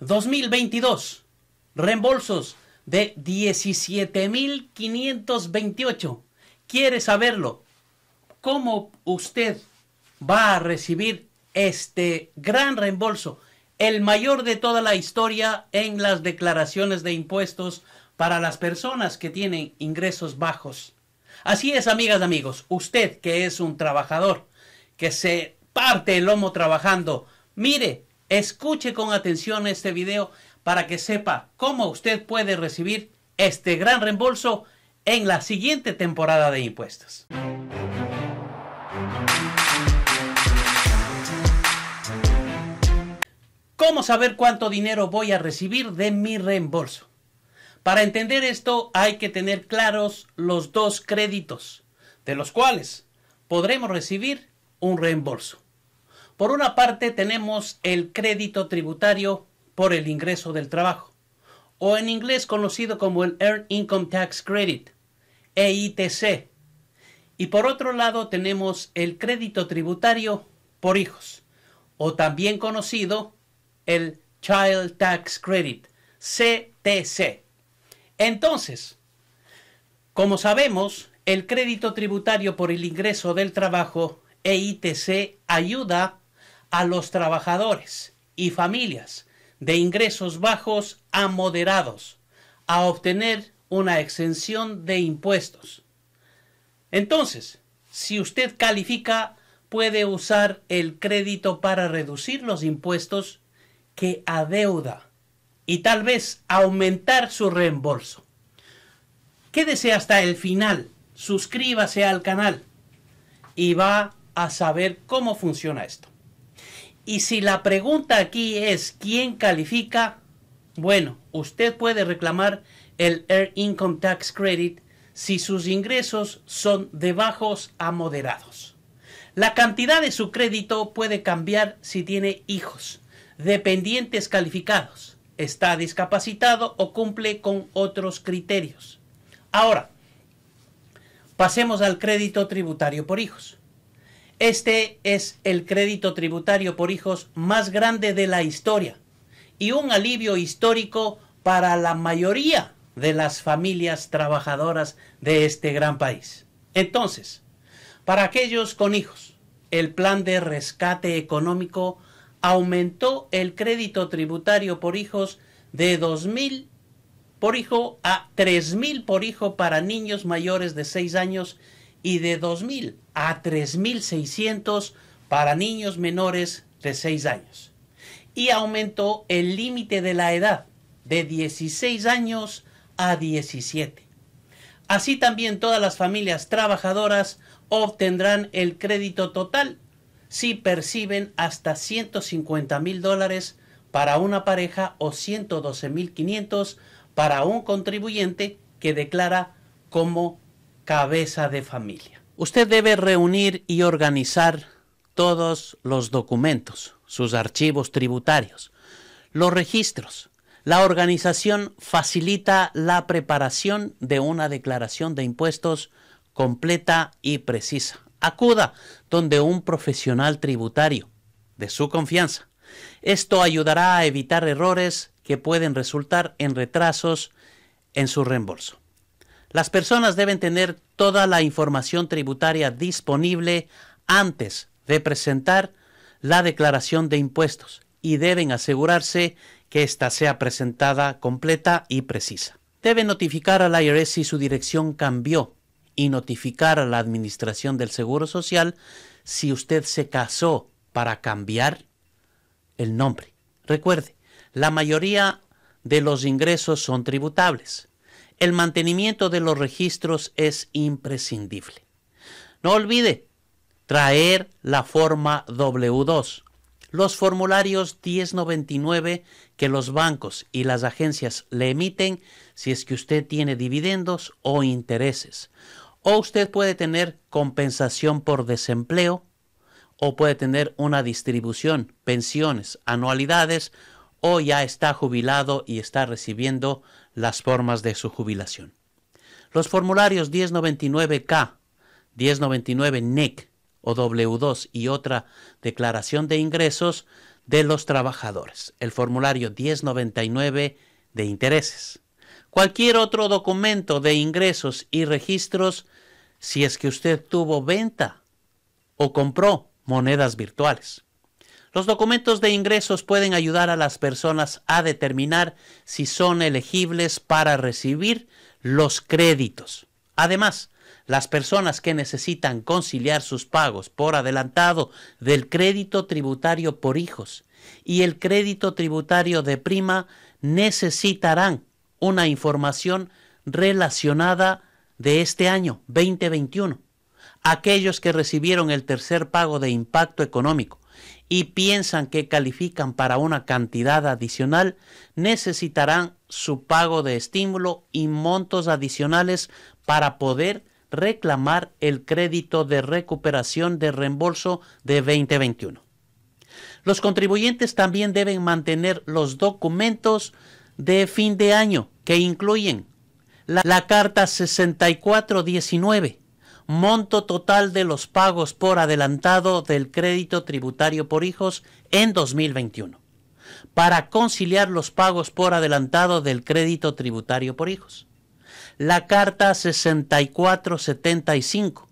2022, reembolsos de 17.528. ¿Quiere saberlo? ¿Cómo usted va a recibir este gran reembolso? El mayor de toda la historia en las declaraciones de impuestos para las personas que tienen ingresos bajos. Así es, amigas, amigos, usted que es un trabajador, que se parte el lomo trabajando, mire, Escuche con atención este video para que sepa cómo usted puede recibir este gran reembolso en la siguiente temporada de impuestos. ¿Cómo saber cuánto dinero voy a recibir de mi reembolso? Para entender esto hay que tener claros los dos créditos, de los cuales podremos recibir un reembolso. Por una parte tenemos el crédito tributario por el ingreso del trabajo, o en inglés conocido como el Earned Income Tax Credit, EITC. Y por otro lado tenemos el crédito tributario por hijos, o también conocido el Child Tax Credit, CTC. Entonces, como sabemos, el crédito tributario por el ingreso del trabajo, EITC, ayuda a a los trabajadores y familias de ingresos bajos a moderados a obtener una exención de impuestos. Entonces, si usted califica, puede usar el crédito para reducir los impuestos que adeuda y tal vez aumentar su reembolso. Quédese hasta el final, suscríbase al canal y va a saber cómo funciona esto. Y si la pregunta aquí es ¿quién califica? Bueno, usted puede reclamar el Air Income Tax Credit si sus ingresos son de bajos a moderados. La cantidad de su crédito puede cambiar si tiene hijos, dependientes calificados, está discapacitado o cumple con otros criterios. Ahora, pasemos al crédito tributario por hijos. Este es el crédito tributario por hijos más grande de la historia y un alivio histórico para la mayoría de las familias trabajadoras de este gran país. Entonces, para aquellos con hijos, el plan de rescate económico aumentó el crédito tributario por hijos de 2.000 por hijo a 3.000 por hijo para niños mayores de 6 años y de 2.000 a 3.600 para niños menores de 6 años. Y aumentó el límite de la edad de 16 años a 17. Así también todas las familias trabajadoras obtendrán el crédito total si perciben hasta 150 mil dólares para una pareja o $112,500 mil 500 para un contribuyente que declara como cabeza de familia. Usted debe reunir y organizar todos los documentos, sus archivos tributarios, los registros. La organización facilita la preparación de una declaración de impuestos completa y precisa. Acuda donde un profesional tributario de su confianza. Esto ayudará a evitar errores que pueden resultar en retrasos en su reembolso. Las personas deben tener toda la información tributaria disponible antes de presentar la declaración de impuestos y deben asegurarse que ésta sea presentada completa y precisa. Deben notificar al IRS si su dirección cambió y notificar a la Administración del Seguro Social si usted se casó para cambiar el nombre. Recuerde, la mayoría de los ingresos son tributables el mantenimiento de los registros es imprescindible. No olvide traer la forma W2, los formularios 1099 que los bancos y las agencias le emiten si es que usted tiene dividendos o intereses. O usted puede tener compensación por desempleo, o puede tener una distribución, pensiones, anualidades, o ya está jubilado y está recibiendo las formas de su jubilación. Los formularios 1099K, 1099 nec o W2 y otra declaración de ingresos de los trabajadores. El formulario 1099 de intereses. Cualquier otro documento de ingresos y registros si es que usted tuvo venta o compró monedas virtuales. Los documentos de ingresos pueden ayudar a las personas a determinar si son elegibles para recibir los créditos. Además, las personas que necesitan conciliar sus pagos por adelantado del crédito tributario por hijos y el crédito tributario de prima necesitarán una información relacionada de este año 2021. Aquellos que recibieron el tercer pago de impacto económico y piensan que califican para una cantidad adicional, necesitarán su pago de estímulo y montos adicionales para poder reclamar el crédito de recuperación de reembolso de 2021. Los contribuyentes también deben mantener los documentos de fin de año que incluyen la, Carta 6419, monto total de los pagos por adelantado del crédito tributario por hijos en 2021 para conciliar los pagos por adelantado del crédito tributario por hijos. La Carta 6475,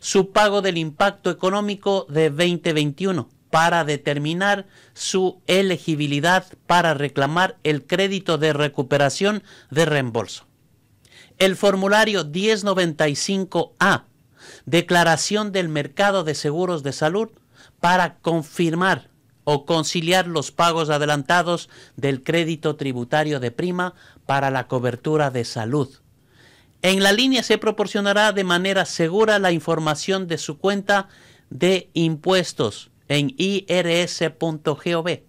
su pago del impacto económico de 2021 para determinar su elegibilidad para reclamar el crédito de recuperación de reembolso. El formulario 1095A declaración del mercado de seguros de salud para confirmar o conciliar los pagos adelantados del crédito tributario de prima para la cobertura de salud. En la línea se proporcionará de manera segura la información de su cuenta de impuestos en irs.gov.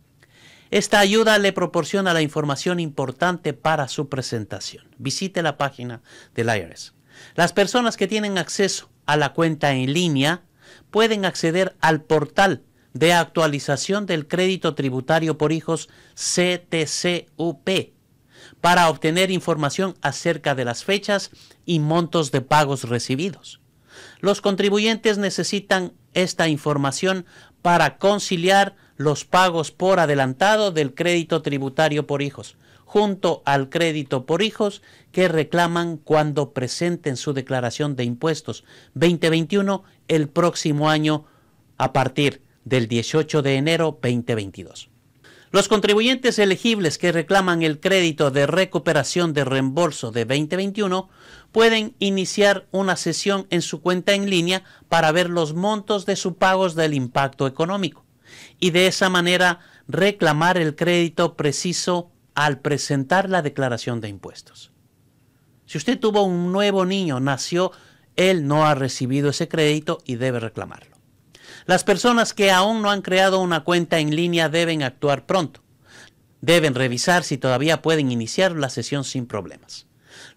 Esta ayuda le proporciona la información importante para su presentación. Visite la página del IRS. Las personas que tienen acceso a la cuenta en línea, pueden acceder al portal de actualización del crédito tributario por hijos CTCUP para obtener información acerca de las fechas y montos de pagos recibidos. Los contribuyentes necesitan esta información para conciliar los pagos por adelantado del crédito tributario por hijos, junto al crédito por hijos que reclaman cuando presenten su declaración de impuestos 2021 el próximo año a partir del 18 de enero 2022. Los contribuyentes elegibles que reclaman el crédito de recuperación de reembolso de 2021 pueden iniciar una sesión en su cuenta en línea para ver los montos de sus pagos del impacto económico y de esa manera reclamar el crédito preciso al presentar la declaración de impuestos. Si usted tuvo un nuevo niño, nació, él no ha recibido ese crédito y debe reclamarlo. Las personas que aún no han creado una cuenta en línea deben actuar pronto. Deben revisar si todavía pueden iniciar la sesión sin problemas.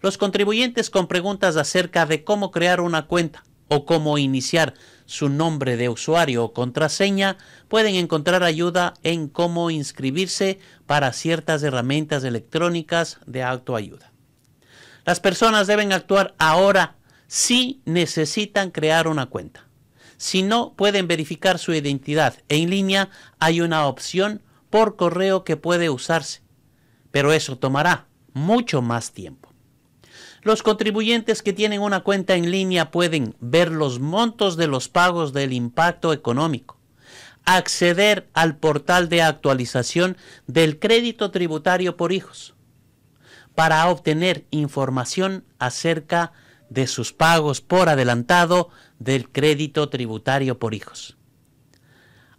Los contribuyentes con preguntas acerca de cómo crear una cuenta o cómo iniciar su nombre de usuario o contraseña, pueden encontrar ayuda en cómo inscribirse para ciertas herramientas electrónicas de autoayuda. Las personas deben actuar ahora si necesitan crear una cuenta. Si no pueden verificar su identidad en línea, hay una opción por correo que puede usarse, pero eso tomará mucho más tiempo. Los contribuyentes que tienen una cuenta en línea pueden ver los montos de los pagos del impacto económico, acceder al portal de actualización del crédito tributario por hijos para obtener información acerca de sus pagos por adelantado del crédito tributario por hijos.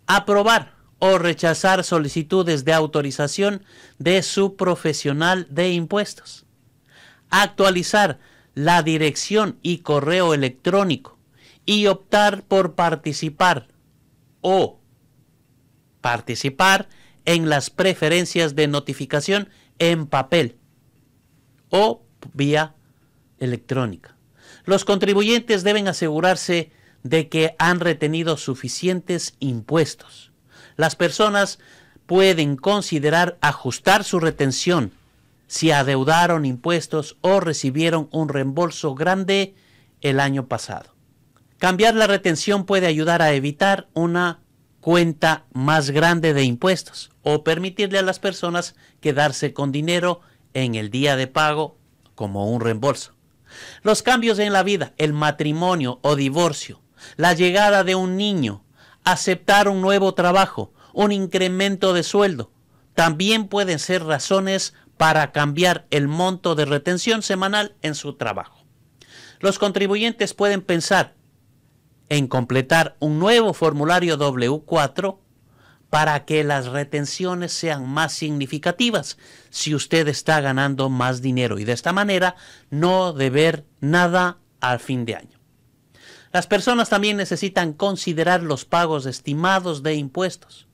Aprobar o rechazar solicitudes de autorización de su profesional de impuestos actualizar la dirección y correo electrónico y optar por participar o participar en las preferencias de notificación en papel o vía electrónica. Los contribuyentes deben asegurarse de que han retenido suficientes impuestos. Las personas pueden considerar ajustar su retención si adeudaron impuestos o recibieron un reembolso grande el año pasado. Cambiar la retención puede ayudar a evitar una cuenta más grande de impuestos o permitirle a las personas quedarse con dinero en el día de pago como un reembolso. Los cambios en la vida, el matrimonio o divorcio, la llegada de un niño, aceptar un nuevo trabajo, un incremento de sueldo, también pueden ser razones para cambiar el monto de retención semanal en su trabajo. Los contribuyentes pueden pensar en completar un nuevo formulario W4 para que las retenciones sean más significativas si usted está ganando más dinero y de esta manera no deber nada al fin de año. Las personas también necesitan considerar los pagos estimados de impuestos.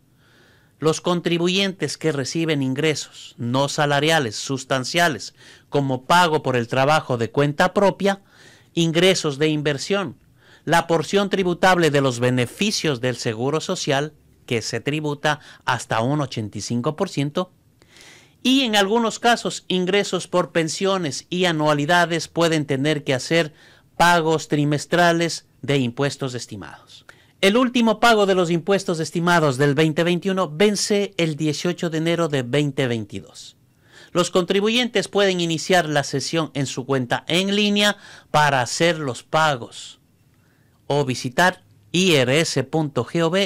Los contribuyentes que reciben ingresos no salariales sustanciales como pago por el trabajo de cuenta propia, ingresos de inversión, la porción tributable de los beneficios del Seguro Social, que se tributa hasta un 85%, y en algunos casos ingresos por pensiones y anualidades pueden tener que hacer pagos trimestrales de impuestos estimados. El último pago de los impuestos estimados del 2021 vence el 18 de enero de 2022. Los contribuyentes pueden iniciar la sesión en su cuenta en línea para hacer los pagos o visitar irs.gov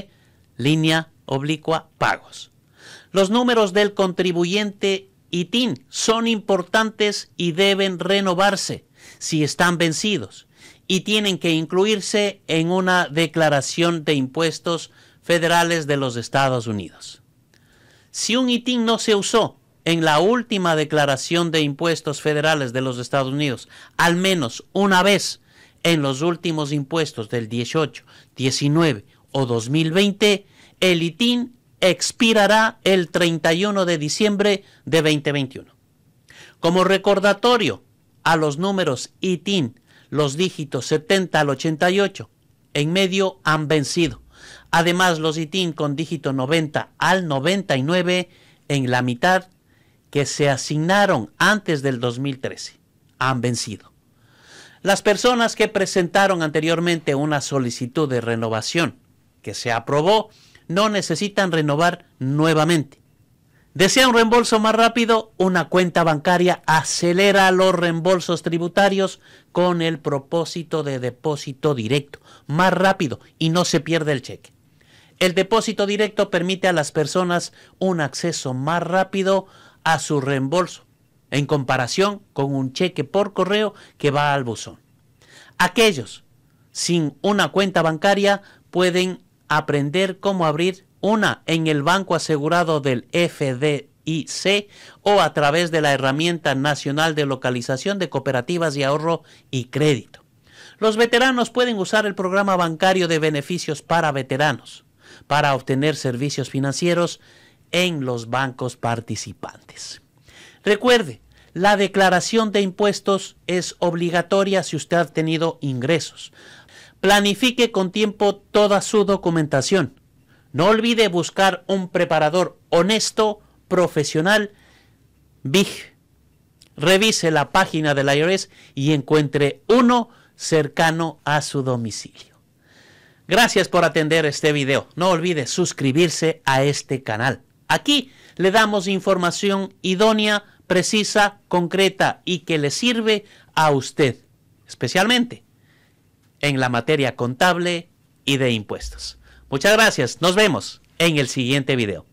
línea oblicua pagos. Los números del contribuyente ITIN son importantes y deben renovarse si están vencidos y tienen que incluirse en una declaración de impuestos federales de los Estados Unidos. Si un ITIN no se usó en la última declaración de impuestos federales de los Estados Unidos, al menos una vez en los últimos impuestos del 18, 19 o 2020, el ITIN expirará el 31 de diciembre de 2021. Como recordatorio a los números ITIN los dígitos 70 al 88. En medio han vencido. Además, los ITIN con dígito 90 al 99 en la mitad que se asignaron antes del 2013 han vencido. Las personas que presentaron anteriormente una solicitud de renovación que se aprobó no necesitan renovar nuevamente. Desea un reembolso más rápido, una cuenta bancaria acelera los reembolsos tributarios con el propósito de depósito directo, más rápido y no se pierde el cheque. El depósito directo permite a las personas un acceso más rápido a su reembolso, en comparación con un cheque por correo que va al buzón. Aquellos sin una cuenta bancaria pueden aprender cómo abrir una en el banco asegurado del FDIC o a través de la herramienta nacional de localización de cooperativas de ahorro y crédito. Los veteranos pueden usar el programa bancario de beneficios para veteranos para obtener servicios financieros en los bancos participantes. Recuerde, la declaración de impuestos es obligatoria si usted ha tenido ingresos. Planifique con tiempo toda su documentación. No olvide buscar un preparador honesto, profesional, big. Revise la página de la IRS y encuentre uno cercano a su domicilio. Gracias por atender este video. No olvide suscribirse a este canal. Aquí le damos información idónea, precisa, concreta y que le sirve a usted, especialmente en la materia contable y de impuestos. Muchas gracias, nos vemos en el siguiente video.